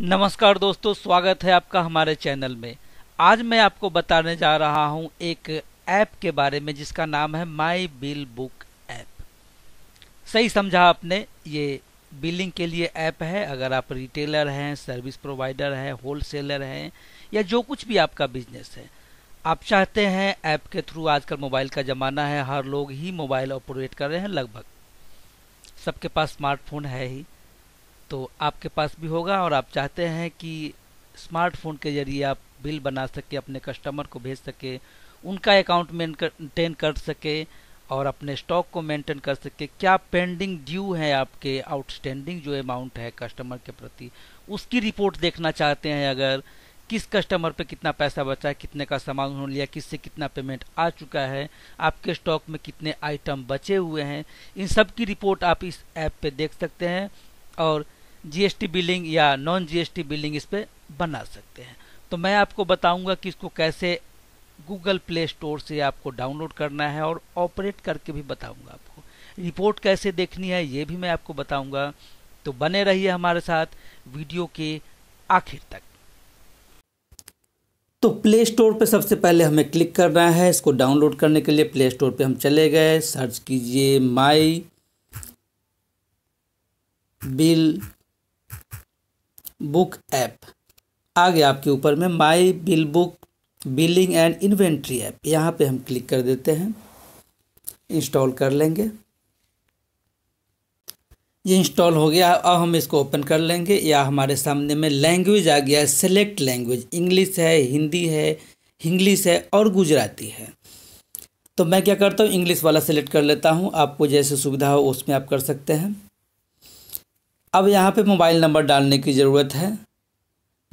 नमस्कार दोस्तों स्वागत है आपका हमारे चैनल में आज मैं आपको बताने जा रहा हूं एक ऐप के बारे में जिसका नाम है माई बिल बुक ऐप सही समझा आपने ये बिलिंग के लिए ऐप है अगर आप रिटेलर हैं सर्विस प्रोवाइडर हैं होलसेलर हैं या जो कुछ भी आपका बिजनेस है आप चाहते हैं ऐप के थ्रू आजकल मोबाइल का ज़माना है हर लोग ही मोबाइल ऑपरेट कर रहे हैं लगभग सबके पास स्मार्टफोन है ही तो आपके पास भी होगा और आप चाहते हैं कि स्मार्टफोन के जरिए आप बिल बना सके अपने कस्टमर को भेज सके उनका अकाउंट मेंटेन कर सके और अपने स्टॉक को मेंटेन कर सके क्या पेंडिंग ड्यू है आपके आउटस्टैंडिंग जो अमाउंट है कस्टमर के प्रति उसकी रिपोर्ट देखना चाहते हैं अगर किस कस्टमर पे कितना पैसा बचा है कितने का सामान उन्होंने लिया किससे कितना पेमेंट आ चुका है आपके स्टॉक में कितने आइटम बचे हुए हैं इन सब की रिपोर्ट आप इस ऐप पे देख सकते हैं और जीएसटी बिलिंग या नॉन जीएसटी बिलिंग इस पर बना सकते हैं तो मैं आपको बताऊंगा कि इसको कैसे गूगल प्ले स्टोर से आपको डाउनलोड करना है और ऑपरेट करके भी बताऊंगा आपको रिपोर्ट कैसे देखनी है ये भी मैं आपको बताऊंगा तो बने रहिए हमारे साथ वीडियो के आखिर तक तो प्ले स्टोर पर सबसे पहले हमें क्लिक करना है इसको डाउनलोड करने के लिए प्ले स्टोर पर हम चले गए सर्च कीजिए माई बिल बुक ऐप आ गया आपके ऊपर में my bill book billing and inventory app यहाँ पे हम क्लिक कर देते हैं इंस्टॉल कर लेंगे ये इंस्टॉल हो गया अब हम इसको ओपन कर लेंगे या हमारे सामने में लैंग्वेज आ गया है सेलेक्ट लैंग्वेज इंग्लिश है हिंदी है इंग्लिश है और गुजराती है तो मैं क्या करता हूँ इंग्लिश वाला सेलेक्ट कर लेता हूँ आपको जैसे सुविधा हो उसमें आप कर सकते हैं अब यहाँ पे मोबाइल नंबर डालने की ज़रूरत है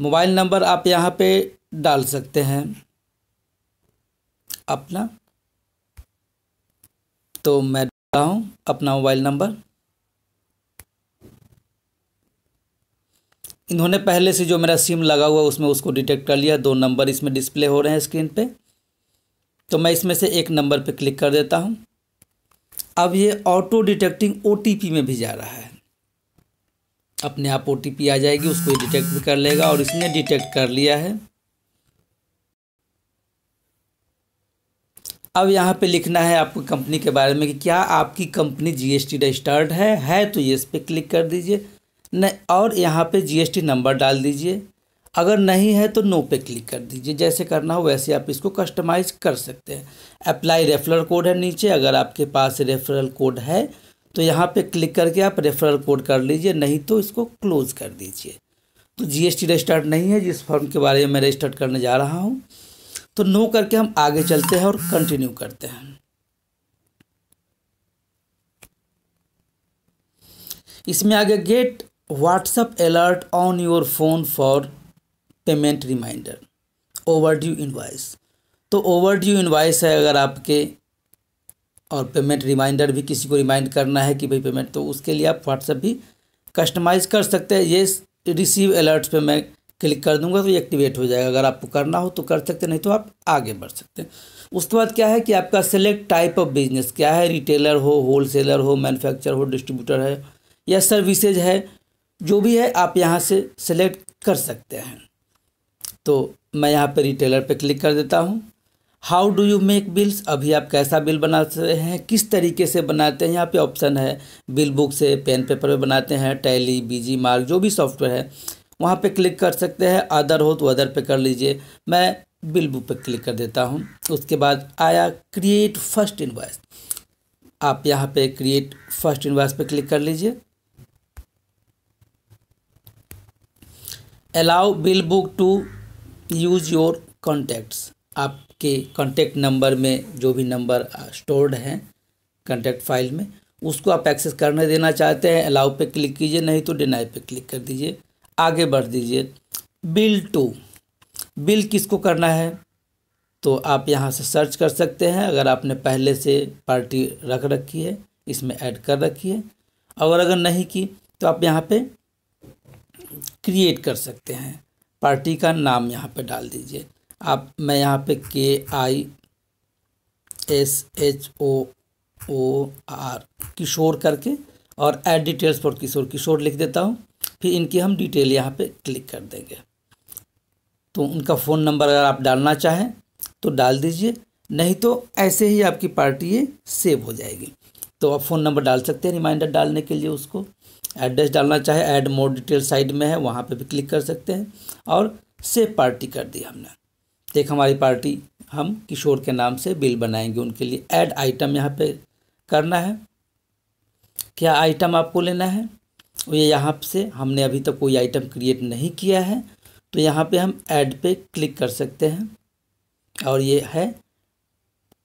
मोबाइल नंबर आप यहाँ पे डाल सकते हैं अपना तो मैं डालता हूँ अपना मोबाइल नंबर इन्होंने पहले से जो मेरा सिम लगा हुआ उसमें उसको डिटेक्ट कर लिया दो नंबर इसमें डिस्प्ले हो रहे हैं स्क्रीन पे तो मैं इसमें से एक नंबर पे क्लिक कर देता हूँ अब ये ऑटो डिटेक्टिंग ओ में भी जा रहा है अपने आप ओ आ जाएगी उसको डिटेक्ट भी कर लेगा और इसने डिटेक्ट कर लिया है अब यहाँ पे लिखना है आपको कंपनी के बारे में कि क्या आपकी कंपनी जीएसटी रजिस्टर्ड है है तो ये इस पर क्लिक कर दीजिए न और यहाँ पे जीएसटी नंबर डाल दीजिए अगर नहीं है तो नो पे क्लिक कर दीजिए जैसे करना हो वैसे आप इसको कस्टमाइज कर सकते हैं अप्लाई रेफरल कोड है नीचे अगर आपके पास रेफरल कोड है तो यहाँ पे क्लिक करके आप रेफरल कोड कर लीजिए नहीं तो इसको क्लोज़ कर दीजिए तो जीएसटी रजिस्टर्ड नहीं है जिस फॉर्म के बारे में मैं रजिस्टर्ड करने जा रहा हूँ तो नो करके हम आगे चलते हैं और कंटिन्यू करते हैं इसमें आगे get WhatsApp alert on your phone for payment reminder over due invoice तो ओवर ड्यू इन्वाइस है अगर आपके और पेमेंट रिमाइंडर भी किसी को रिमाइंड करना है कि भाई पेमेंट तो उसके लिए आप व्हाट्सएप भी कस्टमाइज़ कर सकते हैं ये रिसीव अलर्ट्स पे मैं क्लिक कर दूंगा तो ये एक्टिवेट हो जाएगा अगर आपको करना हो तो कर सकते नहीं तो आप आगे बढ़ सकते हैं उसके बाद क्या है कि आपका सेलेक्ट टाइप ऑफ बिजनेस क्या है रिटेलर हो होलसेलर हो मैन्युफैक्चर हो डिस्ट्रीब्यूटर है या सर्विसेज है जो भी है आप यहाँ से सेलेक्ट कर सकते हैं तो मैं यहाँ पर रिटेलर पर क्लिक कर देता हूँ how do you make bills अभी आप कैसा बिल बनाते हैं किस तरीके से बनाते हैं यहाँ पे ऑप्शन है बिल बुक से पेन पेपर पे बनाते हैं टैली बीजी मार्क जो भी सॉफ्टवेयर है वहाँ पे क्लिक कर सकते हैं अदर हो तो अदर पे कर लीजिए मैं बिल बुक पे क्लिक कर देता हूँ उसके बाद आया क्रिएट फर्स्ट इन्वाइस आप यहाँ पे क्रिएट फर्स्ट इन्वाइस पे क्लिक कर लीजिए allow bill book to use your contacts आपके कॉन्टैक्ट नंबर में जो भी नंबर स्टोर्ड हैं कॉन्टैक्ट फाइल में उसको आप एक्सेस करने देना चाहते हैं अलाउ पे क्लिक कीजिए नहीं तो डिनाई पे क्लिक कर दीजिए आगे बढ़ दीजिए बिल टू बिल किसको करना है तो आप यहाँ से सर्च कर सकते हैं अगर आपने पहले से पार्टी रख रखी है इसमें ऐड कर रखी है और अगर नहीं की तो आप यहाँ पे क्रिएट कर सकते हैं पार्टी का नाम यहाँ पे डाल दीजिए आप मैं यहाँ पे K I S H O O R Kishore करके और add details for Kishore Kishore लिख देता हूँ फिर इनकी हम डिटेल यहाँ पे क्लिक कर देंगे तो उनका फ़ोन नंबर अगर आप डालना चाहें तो डाल दीजिए नहीं तो ऐसे ही आपकी पार्टी ये सेव हो जाएगी तो आप फ़ोन नंबर डाल सकते हैं रिमाइंडर डालने के लिए उसको एड्रेस डालना चाहे ऐड मोर डिटेल साइड में है वहाँ पे भी क्लिक कर सकते हैं और सेव पार्टी कर दी हमने एक हमारी पार्टी हम किशोर के नाम से बिल बनाएंगे उनके लिए ऐड आइटम यहाँ पे करना है क्या आइटम आपको लेना है ये यहाँ से हमने अभी तक कोई आइटम क्रिएट नहीं किया है तो यहाँ पे हम ऐड पे क्लिक कर सकते हैं और ये है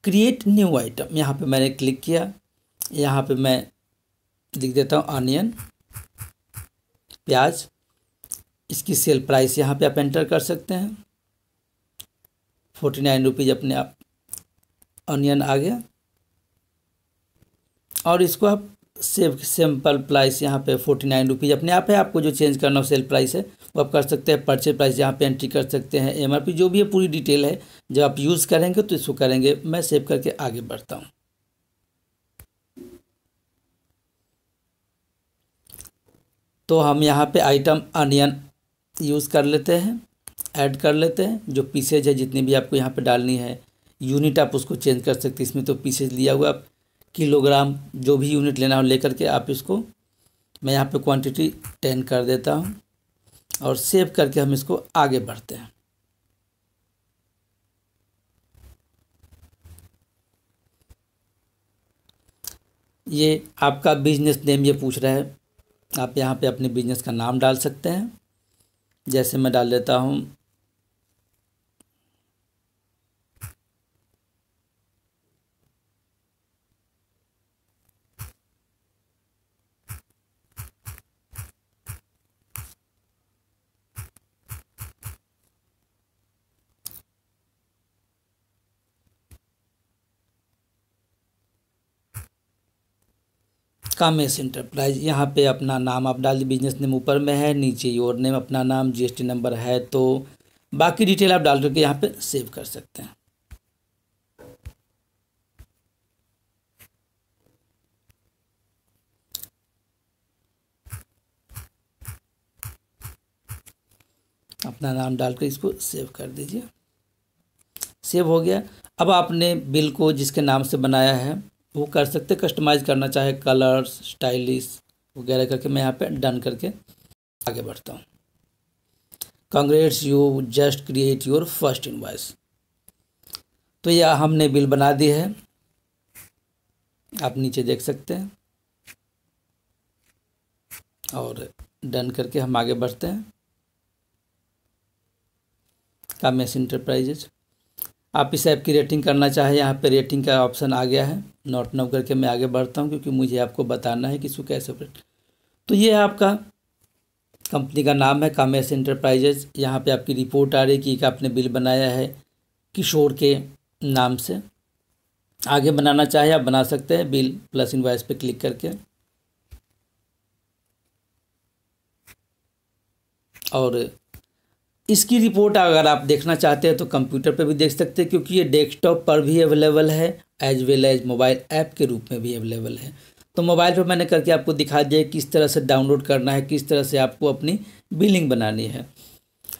क्रिएट न्यू आइटम यहाँ पे मैंने क्लिक किया यहाँ पे मैं लिख देता हूँ ऑनियन प्याज इसकी सेल प्राइस यहाँ पे आप एंटर कर सकते हैं फोर्टी नाइन रुपीज़ अपने आप ऑनियन आ गया और इसको आप सेव सिंपल प्राइस यहाँ पे फोर्टी नाइन रुपीज़ अपने आप है आपको जो चेंज करना हो सेल प्राइस है वो आप कर सकते हैं परचेज प्राइस यहाँ पे एंट्री कर सकते हैं एमआरपी जो भी है पूरी डिटेल है जब आप यूज़ करेंगे तो इसको करेंगे मैं सेव करके आगे बढ़ता हूँ तो हम यहाँ पे आइटम अनियन यूज़ कर लेते हैं ऐड कर लेते हैं जो पीसेज है जितनी भी आपको यहाँ पे डालनी है यूनिट आप उसको चेंज कर सकते हैं इसमें तो पीसेज लिया हुआ आप किलोग्राम जो भी यूनिट लेना हो लेकर के आप इसको मैं यहाँ पे क्वांटिटी टेन कर देता हूँ और सेव करके हम इसको आगे बढ़ते हैं ये आपका बिजनेस नेम ये पूछ रहा है आप यहाँ पे अपने बिजनेस का नाम डाल सकते हैं जैसे मैं डाल देता हूँ कामेस इंटरप्राइज यहाँ पे अपना नाम आप डाल बिजनेस नेम ऊपर में है नीचे योर नेम अपना नाम जीएसटी नंबर है तो बाकी डिटेल आप डाल करके यहाँ पे सेव कर सकते हैं अपना नाम डालकर इसको सेव कर दीजिए सेव हो गया अब आपने बिल को जिसके नाम से बनाया है वो कर सकते कस्टमाइज़ करना चाहे कलर्स स्टाइलिश वगैरह करके मैं यहाँ पे डन करके आगे बढ़ता हूँ congrats you just create your first invoice तो यह हमने बिल बना दी है आप नीचे देख सकते हैं और डन करके हम आगे बढ़ते हैं कामेश इंटरप्राइजेज़ आप इस ऐप की रेटिंग करना चाहें यहाँ पर रेटिंग का ऑप्शन आ गया है नोट नौ करके मैं आगे बढ़ता हूँ क्योंकि मुझे आपको बताना है कि इसको कैसे ऑपरेट तो ये है आपका कंपनी का नाम है कामेश इंटरप्राइजेज यहाँ पे आपकी रिपोर्ट आ रही है कि आपने बिल बनाया है किशोर के नाम से आगे बनाना चाहे आप बना सकते हैं बिल प्लस इनवाइस पे क्लिक करके और इसकी रिपोर्ट अगर आप देखना चाहते हैं तो कंप्यूटर पर भी देख सकते हैं क्योंकि ये डेस्कटॉप पर भी अवेलेबल है as well as mobile app के रूप में भी अवेलेबल है तो मोबाइल पर मैंने करके आपको दिखा दिया किस तरह से डाउनलोड करना है किस तरह से आपको अपनी बिलिंग बनानी है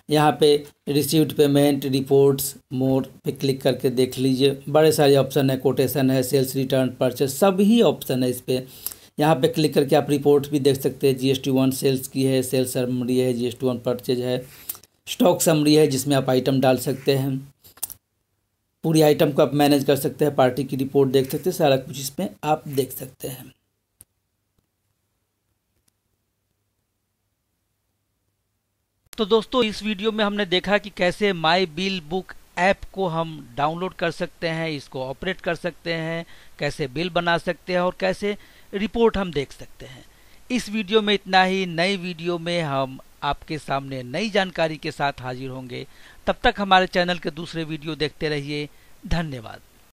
यहाँ पे रिसीव्ड पेमेंट रिपोर्ट्स मोड पे क्लिक करके देख लीजिए बड़े सारे ऑप्शन है कोटेशन है सेल्स रिटर्न परचेस सभी ऑप्शन है इस पर यहाँ पे क्लिक करके आप रिपोर्ट भी देख सकते हैं G S T one sales की है सेल्स सरमरी है G S T one purchase है स्टॉक समरी है जिसमें आप आइटम डाल सकते हैं पूरी आइटम को आप मैनेज कर सकते हैं पार्टी की रिपोर्ट देख सकते हैं सारा कुछ इसमें आप देख सकते हैं तो दोस्तों इस वीडियो में हमने देखा कि कैसे माई बिल बुक ऐप को हम डाउनलोड कर सकते हैं इसको ऑपरेट कर सकते हैं कैसे बिल बना सकते हैं और कैसे रिपोर्ट हम देख सकते हैं इस वीडियो में इतना ही नई वीडियो में हम आपके सामने नई जानकारी के साथ हाजिर होंगे तब तक हमारे चैनल के दूसरे वीडियो देखते रहिए धन्यवाद